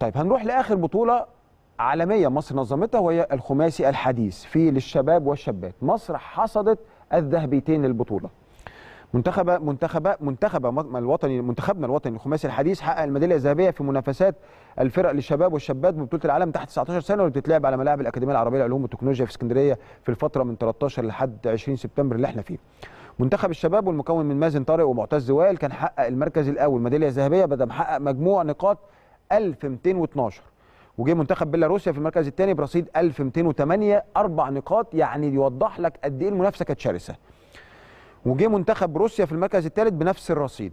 طيب هنروح لاخر بطوله عالميه مصر نظمتها وهي الخماسي الحديث في للشباب والشابات مصر حصدت الذهبيتين للبطوله منتخب منتخب منتخب الوطني منتخبنا الوطني الخماسي الحديث حقق الميداليه الذهبيه في منافسات الفرق للشباب والشابات ببطوله العالم تحت 19 سنه واللي بتتلعب على ملاعب الاكاديميه العربيه للعلوم والتكنولوجيا في اسكندريه في الفتره من 13 لحد 20 سبتمبر اللي احنا فيه. منتخب الشباب والمكون من مازن طارق ومعتز وائل كان حقق المركز الاول ميداليه ذهبيه بدل محقق مجموع نقاط 1212 وجه منتخب بيلاروسيا في المركز الثاني برصيد 1208 اربع نقاط يعني يوضح لك قد ايه المنافسه كانت شرسه وجه منتخب روسيا في المركز الثالث بنفس الرصيد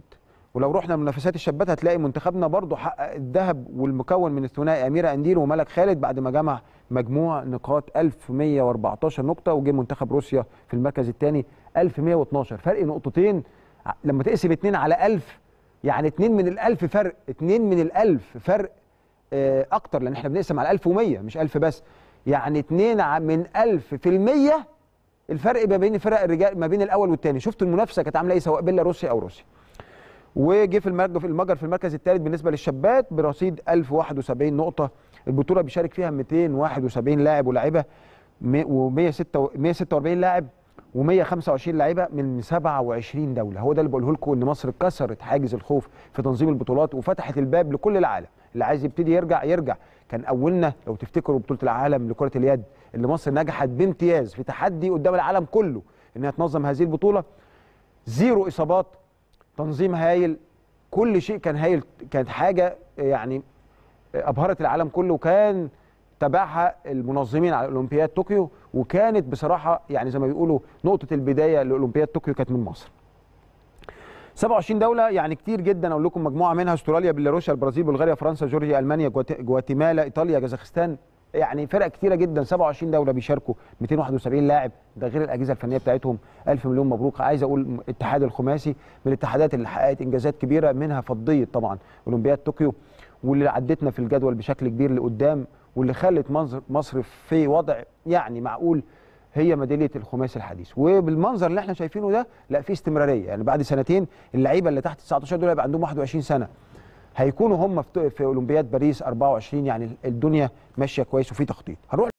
ولو رحنا منافسات الشابات هتلاقي منتخبنا برضه حقق الذهب والمكون من الثنائي اميره انديل وملك خالد بعد ما جمع مجموع نقاط 1114 نقطه وجه منتخب روسيا في المركز الثاني 1112 فرق نقطتين لما تقسم اثنين على 1000 يعني 2 من ال1000 فرق 2 من ال1000 فرق آه، أكتر لأن إحنا بنقسم على 1100 مش 1000 بس يعني 2 من 1000 في المية الفرق ما بين فرق الرجال ما بين الأول والثاني شفت المنافسة كانت عاملة إيه سواء بيلاروسيا أو روسيا وجه في المجر في المجر في المركز الثالث بالنسبة للشابات برصيد 1071 نقطة البطولة بيشارك فيها 271 لاعب ولاعبة و 146 لاعب و125 لعيبه من 27 دوله هو ده اللي بقوله لكم ان مصر كسرت حاجز الخوف في تنظيم البطولات وفتحت الباب لكل العالم اللي عايز يبتدي يرجع يرجع كان اولنا لو تفتكروا بطوله العالم لكره اليد اللي مصر نجحت بامتياز في تحدي قدام العالم كله انها تنظم هذه البطوله زيرو اصابات تنظيم هايل كل شيء كان هايل كانت حاجه يعني ابهرت العالم كله وكان تبعها المنظمين على اولمبياد طوكيو وكانت بصراحه يعني زي ما بيقولوا نقطه البدايه لاولمبياد طوكيو كانت من مصر 27 دوله يعني كتير جدا اقول لكم مجموعه منها استراليا بيلاروسيا البرازيل بلغاريا فرنسا جورجيا المانيا جواتيمالا ايطاليا كازاخستان يعني فرق كتيره جدا 27 دوله بيشاركوا 271 لاعب ده غير الاجهزه الفنيه بتاعتهم 1000 مليون مبروك عايز اقول اتحاد الخماسي من الاتحادات اللي حققت انجازات كبيره منها فضيه طبعا اولمبياد طوكيو واللي عدتنا في الجدول بشكل كبير لقدام واللي خلت مصر في وضع يعني معقول هي ميداليه الخماس الحديث وبالمنظر اللي احنا شايفينه ده لا في استمراريه يعني بعد سنتين اللعيبه اللي تحت 19 دول هيبقى عندهم 21 سنه هيكونوا هم في اولمبياد باريس 24 يعني الدنيا ماشيه كويس وفي تخطيط هنروح